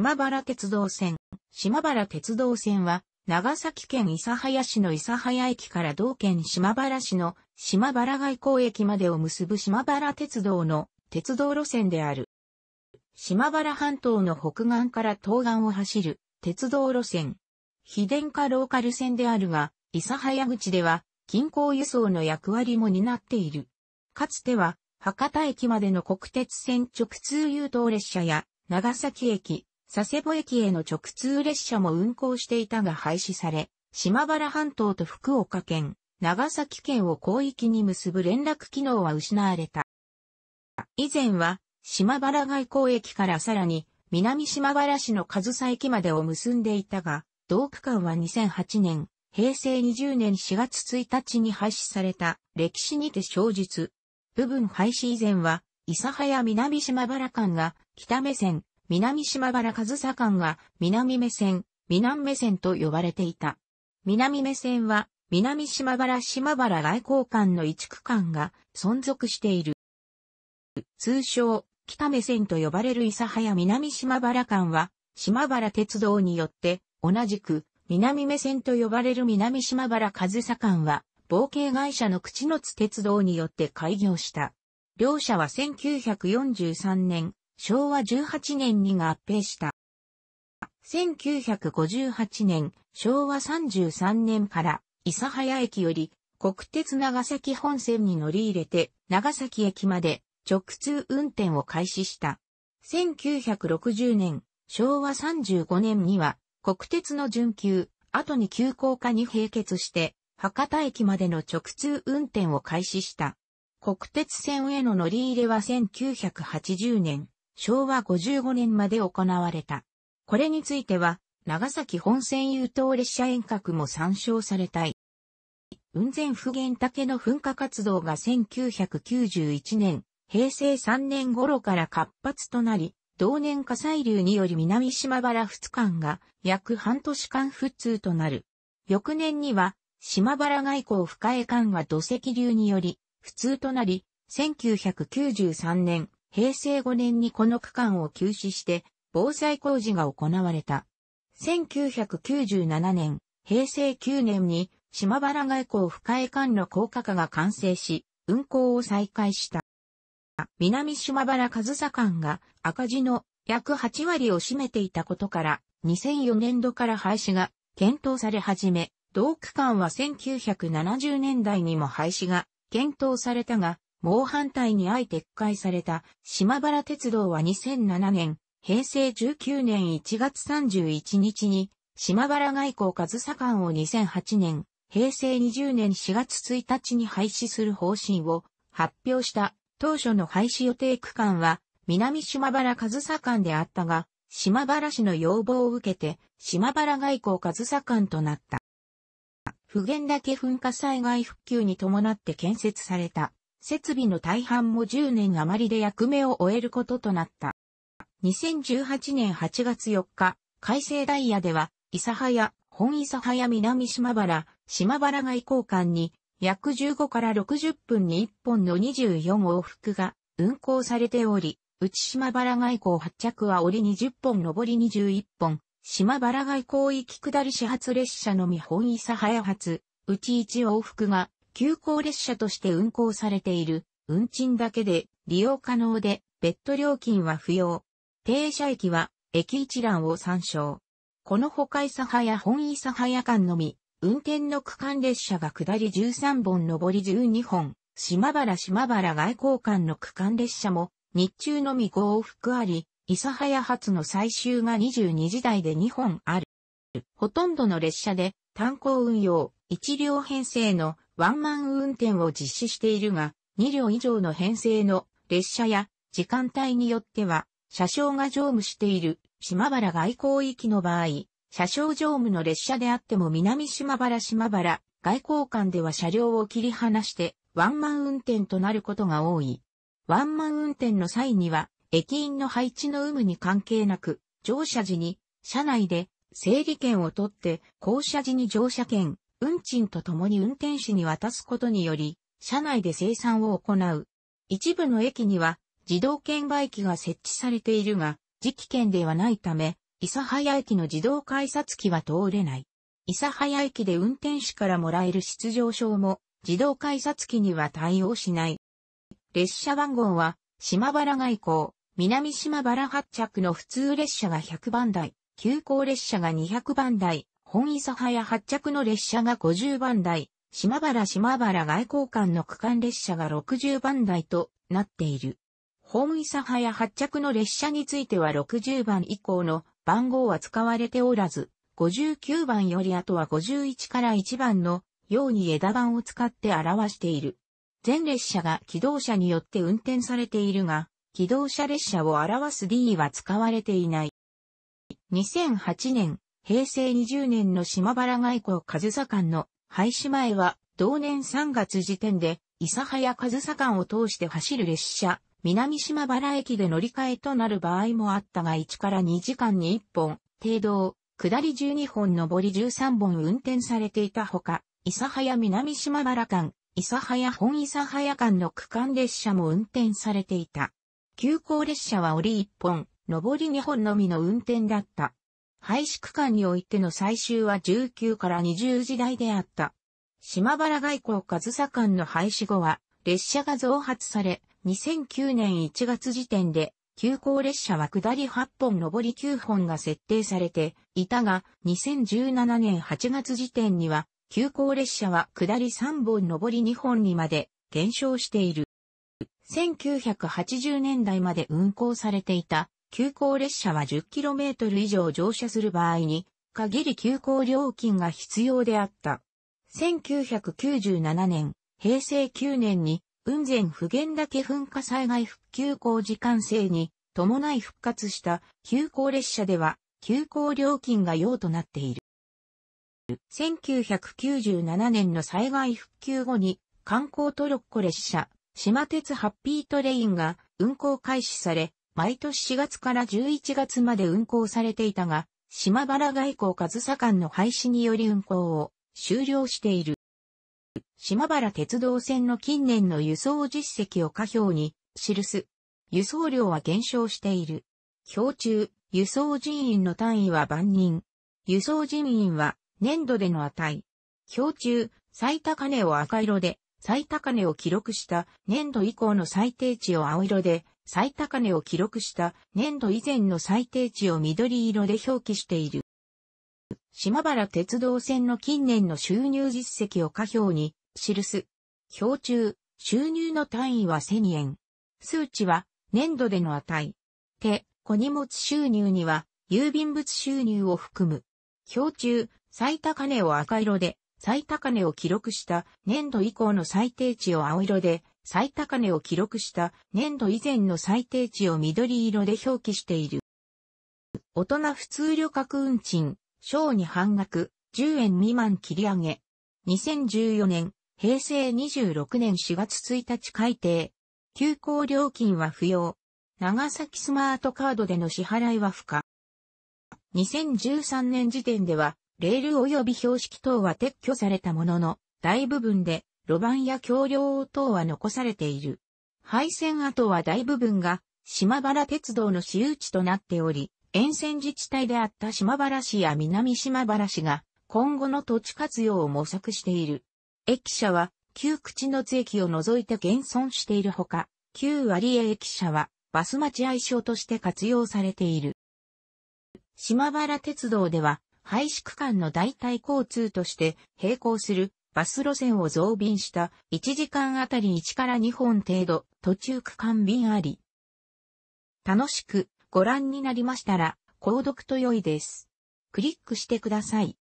島原鉄道線。島原鉄道線は、長崎県諫早市の諫早駅から同県島原市の島原外交駅までを結ぶ島原鉄道の鉄道路線である。島原半島の北岸から東岸を走る鉄道路線。非電化ローカル線であるが、諫早口では近郊輸送の役割も担っている。かつては、博多駅までの国鉄線直通優等列車や長崎駅、佐世保駅への直通列車も運行していたが廃止され、島原半島と福岡県、長崎県を広域に結ぶ連絡機能は失われた。以前は、島原外交駅からさらに、南島原市の上総駅までを結んでいたが、同区間は2008年、平成20年4月1日に廃止された歴史にて小述。部分廃止以前は、諫早南島原間が北目線、南島原和佐間が南目線、南目線と呼ばれていた。南目線は南島原島原外交官の一区間が存続している。通称、北目線と呼ばれる諫早南島原間は、島原鉄道によって、同じく、南目線と呼ばれる南島原和佐間は、冒険会社の口の津鉄道によって開業した。両社は1943年昭和18年に合併した。1958年、昭和33年から、諫早駅より、国鉄長崎本線に乗り入れて、長崎駅まで直通運転を開始した。1960年、昭和35年には、国鉄の準急、後に急行化に併結して、博多駅までの直通運転を開始した。国鉄線への乗り入れは1980年、昭和55年まで行われた。これについては、長崎本線優等列車遠隔も参照されたい。雲仙普賢岳の噴火活動が1991年、平成3年頃から活発となり、同年火砕流により南島原仏間が約半年間不通となる。翌年には、島原外交深江間が土石流により、不通となり、1993年、平成5年にこの区間を休止して防災工事が行われた。1997年、平成9年に島原外交深江間の高架化が完成し、運行を再開した。南島原和佐間が赤字の約8割を占めていたことから、2004年度から廃止が検討され始め、同区間は1970年代にも廃止が検討されたが、猛反対に相撤回された島原鉄道は2007年、平成19年1月31日に、島原外交上総間を2008年、平成20年4月1日に廃止する方針を発表した当初の廃止予定区間は南島原上総間であったが、島原市の要望を受けて島原外交上総間となった。普賢岳噴火災害復旧に伴って建設された設備の大半も10年余りで役目を終えることとなった。2018年8月4日、改正ダイヤでは、諫早、本諫早南島原、島原外交間に、約15から60分に1本の24往復が運行されており、内島原外交発着は折り20本上り21本、島原外交行き下り始発列車のみ本諫早発、内1往復が急行列車として運行されている、運賃だけで利用可能で、別途料金は不要。停車駅は、駅一覧を参照。この他諫早本諫早間のみ、運転の区間列車が下り13本上り12本、島原島原外交間の区間列車も、日中のみ5往復あり、諫早発の最終が22時台で2本ある。ほとんどの列車で、炭鉱運用、1両編成のワンマン運転を実施しているが、2両以上の編成の列車や時間帯によっては、車掌が乗務している島原外交域の場合、車掌乗務の列車であっても南島原島原外交官では車両を切り離してワンマン運転となることが多い。ワンマン運転の際には、駅員の配置の有無に関係なく、乗車時に、車内で整理券を取って、降車時に乗車券、運賃とともに運転士に渡すことにより、車内で生産を行う。一部の駅には自動券売機が設置されているが、磁気券ではないため、諫早駅の自動改札機は通れない。諫早駅で運転士からもらえる出場証も自動改札機には対応しない。列車番号は島原外交、南島原発着の普通列車が100番台、急行列車が200番台、本伊佐早発着の列車が50番台、島原島原外交官の区間列車が60番台となっている。本伊佐早発着の列車については60番以降の番号は使われておらず、59番より後は51から1番のように枝番を使って表している。全列車が機動車によって運転されているが、機動車列車を表す D は使われていない。2008年、平成20年の島原外交上総間の廃止前は、同年3月時点で、諫早上総間を通して走る列車、南島原駅で乗り換えとなる場合もあったが1から2時間に1本、停度、下り12本上り13本運転されていたほか、諫早南島原間、諫早本諫早間の区間列車も運転されていた。急行列車は折1本、上り2本のみの運転だった。廃止区間においての最終は19から20時代であった。島原外交上さ間の廃止後は、列車が増発され、2009年1月時点で、急行列車は下り8本上り9本が設定されていたが、2017年8月時点には、急行列車は下り3本上り2本にまで減少している。1980年代まで運行されていた急行列車は 10km 以上乗車する場合に、限り急行料金が必要であった。1997年、平成9年に、雲仙普賢岳噴火災害復旧工時間制に伴い復活した急行列車では、急行料金が用となっている。1997年の災害復旧後に、観光トロッコ列車、島鉄ハッピートレインが運行開始され、毎年4月から11月まで運行されていたが、島原外交上総間の廃止により運行を終了している。島原鉄道線の近年の輸送実績を下表に記す。輸送量は減少している。表中、輸送人員の単位は万人。輸送人員は年度での値。表中、最高値を赤色で、最高値を記録した年度以降の最低値を青色で最高値を記録した年度以前の最低値を緑色で表記している。島原鉄道線の近年の収入実績を下表に記す。表中、収入の単位は1000円。数値は年度での値。手、小荷物収入には郵便物収入を含む。表中、最高値を赤色で、最高値を記録した年度以降の最低値を青色で最高値を記録した年度以前の最低値を緑色で表記している。大人普通旅客運賃、小に半額、10円未満切り上げ。2014年、平成26年4月1日改定。休校料金は不要。長崎スマートカードでの支払いは不可。2013年時点では、レール及び標識等は撤去されたものの、大部分で路盤や橋梁等は残されている。廃線跡は大部分が島原鉄道の私有地となっており、沿線自治体であった島原市や南島原市が今後の土地活用を模索している。駅舎は旧口の津駅を除いて現存しているほか、旧割江駅舎はバス待合所として活用されている。島原鉄道では廃止区間の代替交通として並行するバス路線を増便した1時間あたり1から2本程度途中区間便あり。楽しくご覧になりましたら購読と良いです。クリックしてください。